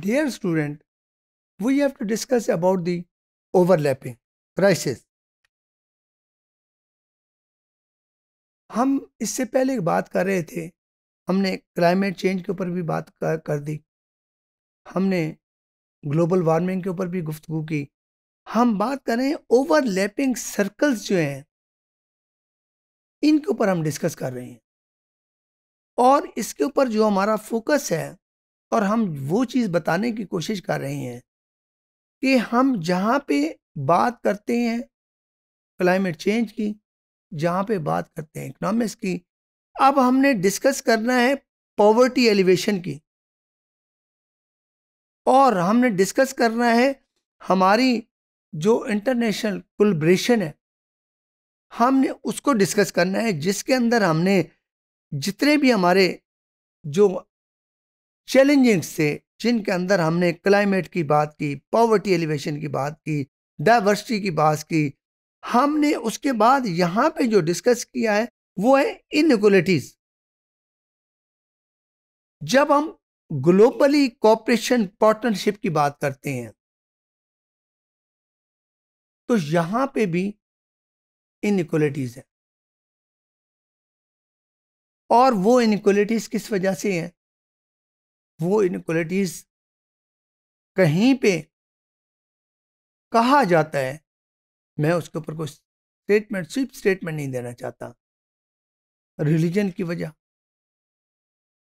Dear student we have to discuss about the overlapping crisis हम इससे पहले बात कर रहे थे हमने क्लाइमेट चेंज के ऊपर भी बात कर, कर दी हमने ग्लोबल वार्मिंग के ऊपर भी गुफ्तु की हम बात कर रहे हैं ओवरलैपिंग सर्कल्स जो हैं इनके ऊपर हम डिस्कस कर रहे हैं और इसके ऊपर जो हमारा फोकस है और हम वो चीज़ बताने की कोशिश कर रहे हैं कि हम जहाँ पे बात करते हैं क्लाइमेट चेंज की जहाँ पे बात करते हैं इकनॉमिक्स की अब हमने डिस्कस करना है पॉवर्टी एलिवेशन की और हमने डिस्कस करना है हमारी जो इंटरनेशनल कोलब्रेशन है हमने उसको डिस्कस करना है जिसके अंदर हमने जितने भी हमारे जो चैलेंजिंग से जिनके अंदर हमने क्लाइमेट की बात की पॉवर्टी एलिवेशन की बात की डाइवर्सिटी की बात की हमने उसके बाद यहाँ पे जो डिस्कस किया है वो है इनक्वलिटीज जब हम ग्लोबली कॉपरेशन पार्टनरशिप की बात करते हैं तो यहां पे भी इनक्वलिटीज है और वो इनक्वलिटीज किस वजह से हैं वो इनक्वालिटीज़ कहीं पे कहा जाता है मैं उसके ऊपर कोई स्टेटमेंट सिर्फ स्टेटमेंट नहीं देना चाहता रिलीजन की वजह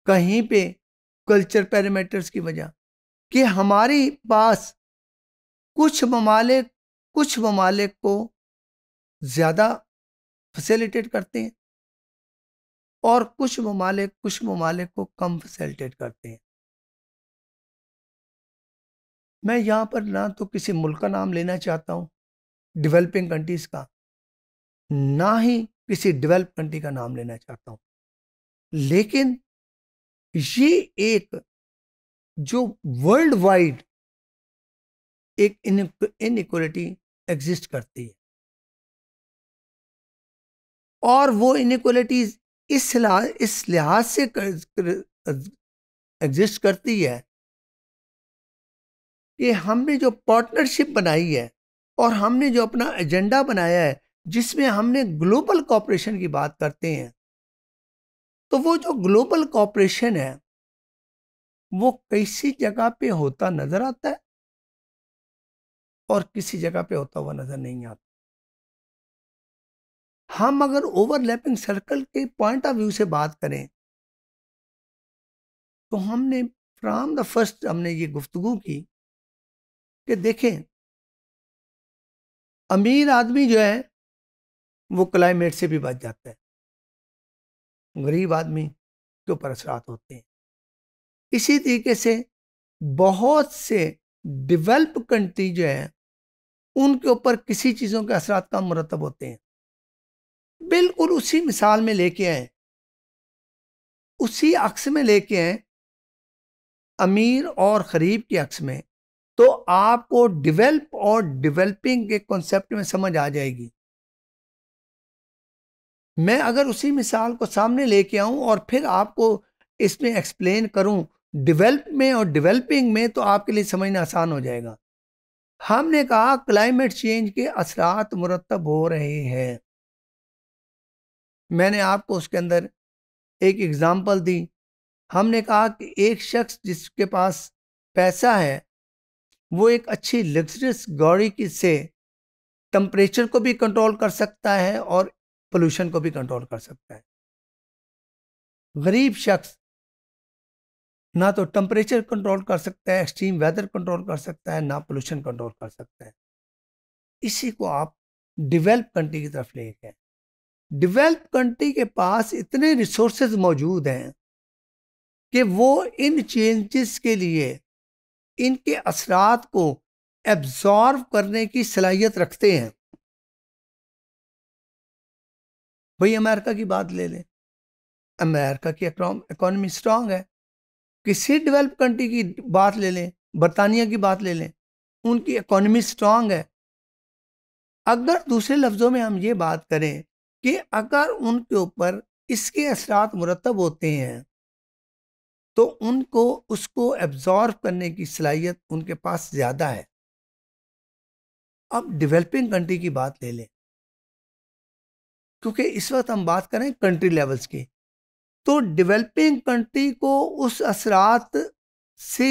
कहीं पे कल्चर पैरामीटर्स की वजह कि हमारे पास कुछ ममालिक कुछ ममालिक को ज़्यादा फैसिलिटेट करते हैं और कुछ ममालिक कुछ ममालिक को कम फैसिलिटेट करते हैं मैं यहाँ पर ना तो किसी मुल्क का नाम लेना चाहता हूँ डेवलपिंग कंट्रीज का ना ही किसी डेवलप कंट्री का नाम लेना चाहता हूँ लेकिन ये एक जो वर्ल्ड वाइड एक इनक्वलिटी एग्जिस्ट करती है और वो इनक्वलिटीज इस इस लिहाज से एग्जिस्ट करती है कि हमने जो पार्टनरशिप बनाई है और हमने जो अपना एजेंडा बनाया है जिसमें हमने ग्लोबल कॉपरेशन की बात करते हैं तो वो जो ग्लोबल कॉपरेशन है वो कैसी जगह पे होता नजर आता है और किसी जगह पे होता हुआ नजर नहीं आता हम अगर ओवरलैपिंग सर्कल के पॉइंट ऑफ व्यू से बात करें तो हमने फ्राम द फर्स्ट हमने ये गुफ्तगु की कि देखें अमीर आदमी जो है वो क्लाइमेट से भी बच जाता है गरीब आदमी के ऊपर असरात होते हैं इसी तरीके से बहुत से डेवलप कंट्री जो है उनके ऊपर किसी चीज़ों के असरात कम मुरतब होते हैं बिल्कुल उसी मिसाल में लेके आए उसी अक्स में लेके आए अमीर और गरीब के अक्स में तो आपको डिवेल्प और डिवेल्पिंग के कॉन्सेप्ट में समझ आ जाएगी मैं अगर उसी मिसाल को सामने लेके आऊं और फिर आपको इसमें एक्सप्लेन करूं डिवेल्प में और डिवेल्पिंग में तो आपके लिए समझना आसान हो जाएगा हमने कहा क्लाइमेट चेंज के असरात मुरतब हो रहे हैं मैंने आपको उसके अंदर एक एग्ज़ाम्पल दी हमने कहा कि एक शख्स जिसके पास पैसा है वो एक अच्छी लग्जरियस गाड़ी की से टम्परेचर को भी कंट्रोल कर सकता है और पोल्यूशन को भी कंट्रोल कर सकता है गरीब शख्स ना तो टम्परेचर कंट्रोल कर सकता है एक्सट्रीम वेदर कंट्रोल कर सकता है ना पोल्यूशन कंट्रोल कर सकता है इसी को आप डिवेल्प कंट्री की तरफ ले गए डिवेल्प कंट्री के पास इतने रिसोर्सेज मौजूद हैं कि वो इन चेंजेस के लिए इनके असरात को एब्जॉर्व करने की सलाहियत रखते हैं भाई अमेरिका की बात ले लें अमेरिका की इकोनॉमी स्ट्रांग है किसी डेवलप कंट्री की बात ले लें बरतानिया की बात ले लें उनकी इकोनॉमी स्ट्रांग है अगर दूसरे लफ्ज़ों में हम ये बात करें कि अगर उनके ऊपर इसके असरात मुरतब होते हैं तो उनको उसको एब्जॉर्व करने की सलाहियत उनके पास ज़्यादा है अब डेवलपिंग कंट्री की बात ले लें क्योंकि इस वक्त हम बात करें कंट्री लेवल्स की तो डेवलपिंग कंट्री को उस असरात से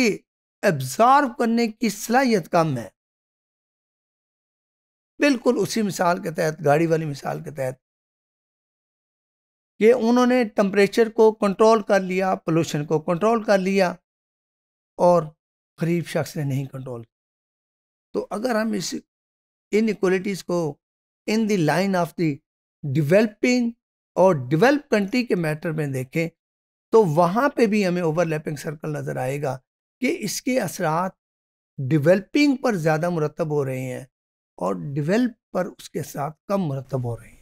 एब्जॉर्व करने की सलाहियत कम है बिल्कुल उसी मिसाल के तहत गाड़ी वाली मिसाल के तहत कि उन्होंने टम्परेचर को कंट्रोल कर लिया पोल्यूशन को कंट्रोल कर लिया और गरीब शख्स ने नहीं कंट्रोल तो अगर हम इस इनक्वलिटीज़ को in the line of the developing और डेवलप कंट्री के मैटर में देखें तो वहाँ पे भी हमें ओवरलैपिंग सर्कल नज़र आएगा कि इसके असरात डेवलपिंग पर ज़्यादा मुरतब हो रहे हैं और डेवलप पर उसके साथ कम मुरतब हो रहे हैं